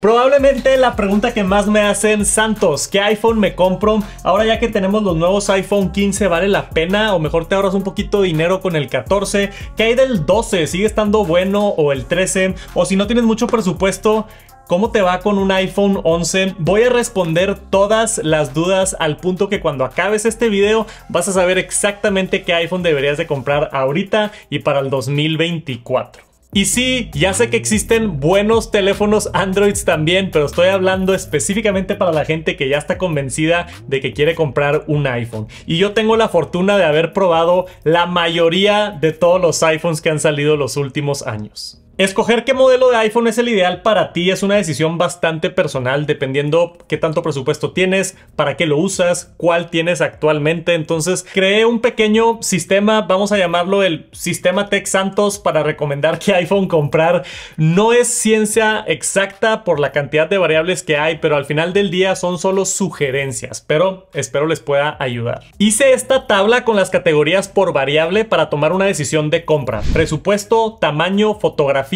Probablemente la pregunta que más me hacen, Santos, ¿qué iPhone me compro? Ahora ya que tenemos los nuevos iPhone 15, ¿vale la pena? O mejor te ahorras un poquito de dinero con el 14. ¿Qué hay del 12? ¿Sigue estando bueno? ¿O el 13? O si no tienes mucho presupuesto, ¿Cómo te va con un iPhone 11? Voy a responder todas las dudas al punto que cuando acabes este video vas a saber exactamente qué iPhone deberías de comprar ahorita y para el 2024. Y sí, ya sé que existen buenos teléfonos Androids también, pero estoy hablando específicamente para la gente que ya está convencida de que quiere comprar un iPhone. Y yo tengo la fortuna de haber probado la mayoría de todos los iPhones que han salido los últimos años. Escoger qué modelo de iPhone es el ideal para ti es una decisión bastante personal dependiendo qué tanto presupuesto tienes, para qué lo usas, cuál tienes actualmente. Entonces creé un pequeño sistema, vamos a llamarlo el sistema Tech Santos para recomendar qué iPhone comprar. No es ciencia exacta por la cantidad de variables que hay, pero al final del día son solo sugerencias, pero espero les pueda ayudar. Hice esta tabla con las categorías por variable para tomar una decisión de compra. Presupuesto, tamaño, fotografía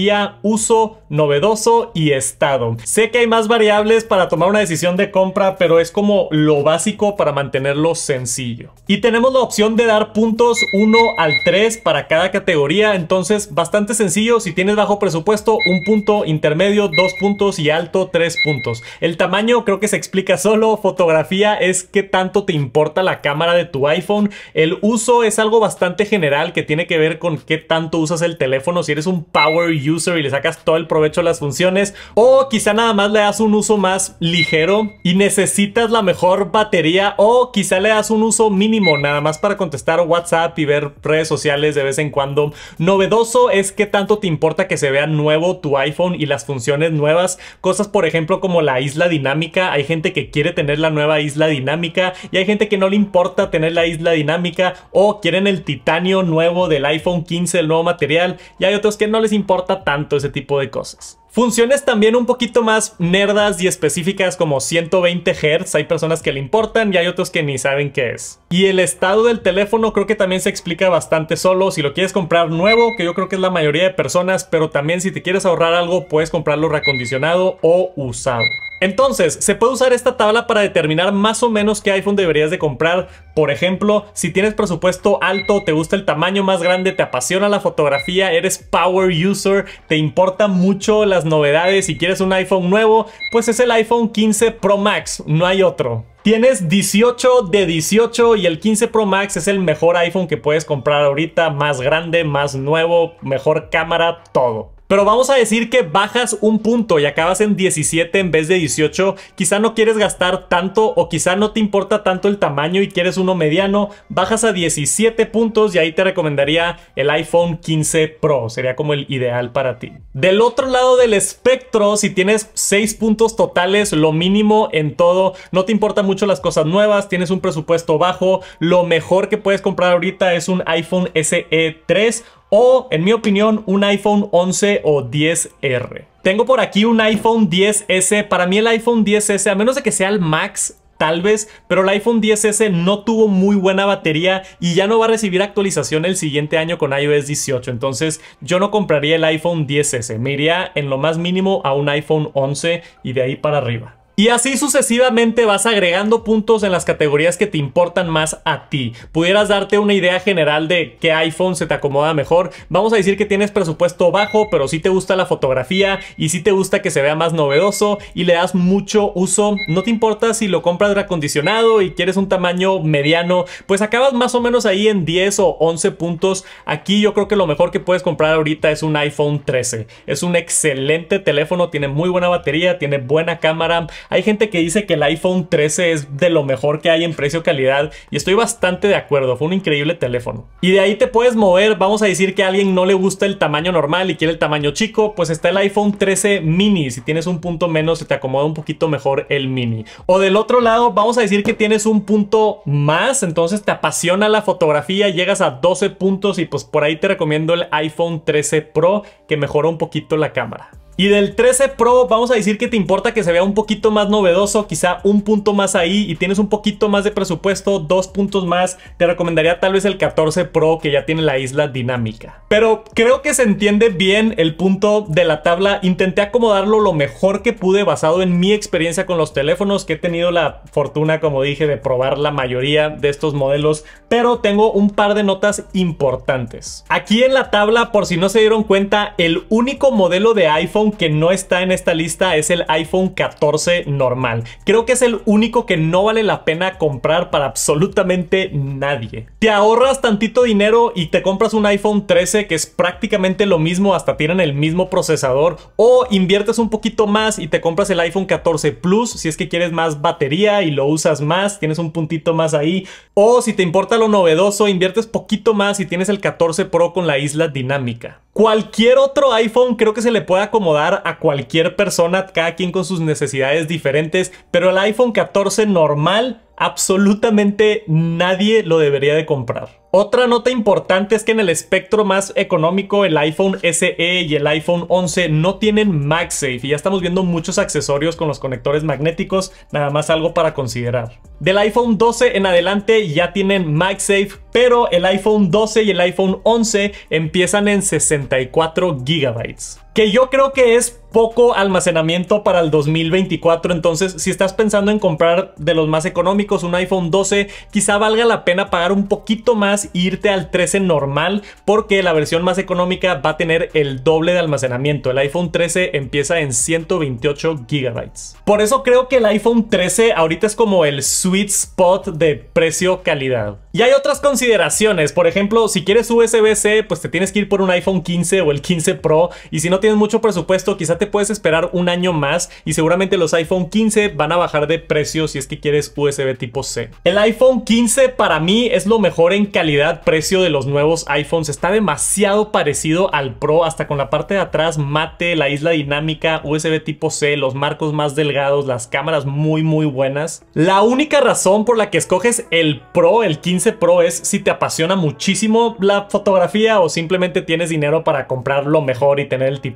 uso, novedoso y estado. Sé que hay más variables para tomar una decisión de compra, pero es como lo básico para mantenerlo sencillo. Y tenemos la opción de dar puntos 1 al 3 para cada categoría, entonces bastante sencillo. Si tienes bajo presupuesto, un punto, intermedio, dos puntos y alto, tres puntos. El tamaño creo que se explica solo. Fotografía es qué tanto te importa la cámara de tu iPhone. El uso es algo bastante general que tiene que ver con qué tanto usas el teléfono. Si eres un power user y le sacas todo el provecho a las funciones. O quizá nada más le das un uso más ligero y necesitas la mejor batería. O quizá le das un uso mínimo nada más para contestar WhatsApp y ver redes sociales de vez en cuando. Novedoso es que tanto te importa que se vea nuevo tu iPhone y las funciones nuevas. Cosas por ejemplo como la isla dinámica. Hay gente que quiere tener la nueva isla dinámica y hay gente que no le importa tener la isla dinámica o quieren el titanio nuevo del iPhone 15, el nuevo material. Y hay otros que no les importa tanto ese tipo de cosas. Funciones también un poquito más nerdas y específicas como 120 Hz, hay personas que le importan y hay otros que ni saben qué es. Y el estado del teléfono creo que también se explica bastante solo, si lo quieres comprar nuevo, que yo creo que es la mayoría de personas, pero también si te quieres ahorrar algo puedes comprarlo reacondicionado o usado. Entonces, se puede usar esta tabla para determinar más o menos qué iPhone deberías de comprar. Por ejemplo, si tienes presupuesto alto, te gusta el tamaño más grande, te apasiona la fotografía, eres power user, te importa mucho las novedades y quieres un iPhone nuevo, pues es el iPhone 15 Pro Max, no hay otro. Tienes 18 de 18 y el 15 Pro Max es el mejor iPhone que puedes comprar ahorita, más grande, más nuevo, mejor cámara, todo. Pero vamos a decir que bajas un punto y acabas en 17 en vez de 18. Quizá no quieres gastar tanto o quizá no te importa tanto el tamaño y quieres uno mediano. Bajas a 17 puntos y ahí te recomendaría el iPhone 15 Pro. Sería como el ideal para ti. Del otro lado del espectro, si tienes 6 puntos totales, lo mínimo en todo, no te importan mucho las cosas nuevas, tienes un presupuesto bajo, lo mejor que puedes comprar ahorita es un iPhone SE 3 o, en mi opinión, un iPhone 11 o 10R. Tengo por aquí un iPhone 10S. Para mí el iPhone 10S, a menos de que sea el Max, tal vez, pero el iPhone 10S no tuvo muy buena batería y ya no va a recibir actualización el siguiente año con iOS 18. Entonces, yo no compraría el iPhone 10S, me iría en lo más mínimo a un iPhone 11 y de ahí para arriba. Y así sucesivamente vas agregando puntos en las categorías que te importan más a ti. Pudieras darte una idea general de qué iPhone se te acomoda mejor. Vamos a decir que tienes presupuesto bajo, pero si te gusta la fotografía y si te gusta que se vea más novedoso y le das mucho uso. No te importa si lo compras acondicionado y quieres un tamaño mediano, pues acabas más o menos ahí en 10 o 11 puntos. Aquí yo creo que lo mejor que puedes comprar ahorita es un iPhone 13. Es un excelente teléfono, tiene muy buena batería, tiene buena cámara hay gente que dice que el iPhone 13 es de lo mejor que hay en precio-calidad y estoy bastante de acuerdo, fue un increíble teléfono. Y de ahí te puedes mover, vamos a decir que a alguien no le gusta el tamaño normal y quiere el tamaño chico, pues está el iPhone 13 mini, si tienes un punto menos se te acomoda un poquito mejor el mini. O del otro lado, vamos a decir que tienes un punto más, entonces te apasiona la fotografía, llegas a 12 puntos y pues por ahí te recomiendo el iPhone 13 Pro que mejora un poquito la cámara. Y del 13 Pro vamos a decir que te importa que se vea un poquito más novedoso, quizá un punto más ahí y tienes un poquito más de presupuesto, dos puntos más, te recomendaría tal vez el 14 Pro que ya tiene la isla dinámica. Pero creo que se entiende bien el punto de la tabla, intenté acomodarlo lo mejor que pude basado en mi experiencia con los teléfonos que he tenido la fortuna como dije de probar la mayoría de estos modelos, pero tengo un par de notas importantes. Aquí en la tabla por si no se dieron cuenta, el único modelo de iPhone que no está en esta lista es el iPhone 14 normal. Creo que es el único que no vale la pena comprar para absolutamente nadie. Te ahorras tantito dinero y te compras un iPhone 13 que es prácticamente lo mismo, hasta tienen el mismo procesador, o inviertes un poquito más y te compras el iPhone 14 Plus si es que quieres más batería y lo usas más, tienes un puntito más ahí, o si te importa lo novedoso, inviertes poquito más y tienes el 14 Pro con la isla dinámica cualquier otro iPhone creo que se le puede acomodar a cualquier persona, cada quien con sus necesidades diferentes, pero el iPhone 14 normal absolutamente nadie lo debería de comprar. Otra nota importante es que en el espectro más económico el iPhone SE y el iPhone 11 no tienen MagSafe y ya estamos viendo muchos accesorios con los conectores magnéticos, nada más algo para considerar. Del iPhone 12 en adelante ya tienen MagSafe, pero el iPhone 12 y el iPhone 11 empiezan en 64 GB que yo creo que es poco almacenamiento para el 2024, entonces si estás pensando en comprar de los más económicos un iPhone 12, quizá valga la pena pagar un poquito más e irte al 13 normal porque la versión más económica va a tener el doble de almacenamiento. El iPhone 13 empieza en 128 GB. Por eso creo que el iPhone 13 ahorita es como el sweet spot de precio-calidad. Y hay otras consideraciones, por ejemplo, si quieres USB-C, pues te tienes que ir por un iPhone 15 o el 15 Pro y si no tienes mucho presupuesto, quizá te puedes esperar un año más y seguramente los iPhone 15 van a bajar de precio si es que quieres USB tipo C. El iPhone 15 para mí es lo mejor en calidad-precio de los nuevos iPhones. Está demasiado parecido al Pro, hasta con la parte de atrás mate, la isla dinámica, USB tipo C, los marcos más delgados, las cámaras muy muy buenas. La única razón por la que escoges el Pro, el 15 Pro, es si te apasiona muchísimo la fotografía o simplemente tienes dinero para comprar lo mejor y tener el tipo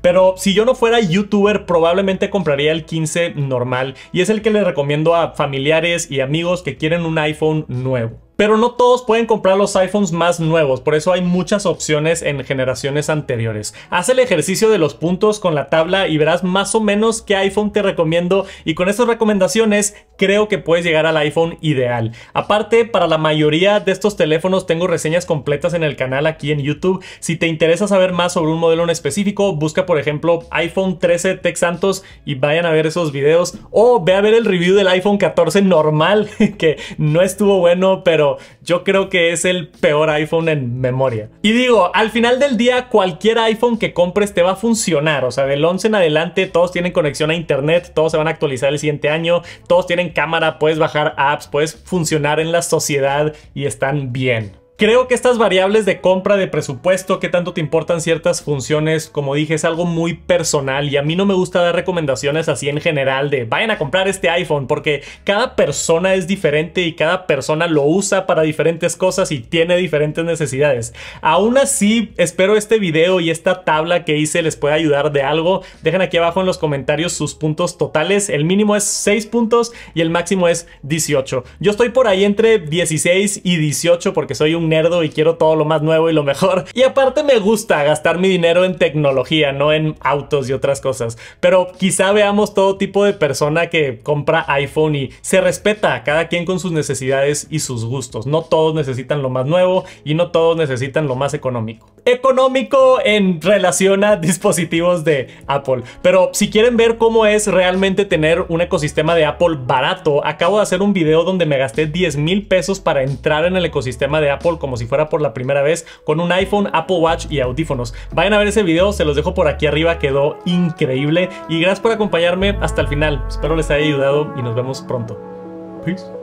pero si yo no fuera youtuber, probablemente compraría el 15 normal y es el que le recomiendo a familiares y amigos que quieren un iPhone nuevo. Pero no todos pueden comprar los iPhones más nuevos, por eso hay muchas opciones en generaciones anteriores. Haz el ejercicio de los puntos con la tabla y verás más o menos qué iPhone te recomiendo y con estas recomendaciones creo que puedes llegar al iPhone ideal. Aparte, para la mayoría de estos teléfonos tengo reseñas completas en el canal aquí en YouTube. Si te interesa saber más sobre un modelo en específico, busca por ejemplo iPhone 13 Tech Santos y vayan a ver esos videos o ve a ver el review del iPhone 14 normal que no estuvo bueno, pero yo creo que es el peor iPhone en memoria. Y digo, al final del día, cualquier iPhone que compres te va a funcionar. O sea, del 11 en adelante, todos tienen conexión a internet, todos se van a actualizar el siguiente año, todos tienen cámara, puedes bajar apps, puedes funcionar en la sociedad y están bien. Creo que estas variables de compra, de presupuesto, qué tanto te importan ciertas funciones, como dije, es algo muy personal y a mí no me gusta dar recomendaciones así en general de vayan a comprar este iPhone porque cada persona es diferente y cada persona lo usa para diferentes cosas y tiene diferentes necesidades. Aún así, espero este video y esta tabla que hice les pueda ayudar de algo. Dejen aquí abajo en los comentarios sus puntos totales. El mínimo es 6 puntos y el máximo es 18. Yo estoy por ahí entre 16 y 18 porque soy un nerdo y quiero todo lo más nuevo y lo mejor. Y aparte me gusta gastar mi dinero en tecnología, no en autos y otras cosas. Pero quizá veamos todo tipo de persona que compra iPhone y se respeta a cada quien con sus necesidades y sus gustos. No todos necesitan lo más nuevo y no todos necesitan lo más económico económico en relación a dispositivos de Apple. Pero si quieren ver cómo es realmente tener un ecosistema de Apple barato, acabo de hacer un video donde me gasté 10 mil pesos para entrar en el ecosistema de Apple como si fuera por la primera vez con un iPhone, Apple Watch y audífonos. Vayan a ver ese video, se los dejo por aquí arriba, quedó increíble. Y gracias por acompañarme hasta el final. Espero les haya ayudado y nos vemos pronto. Peace.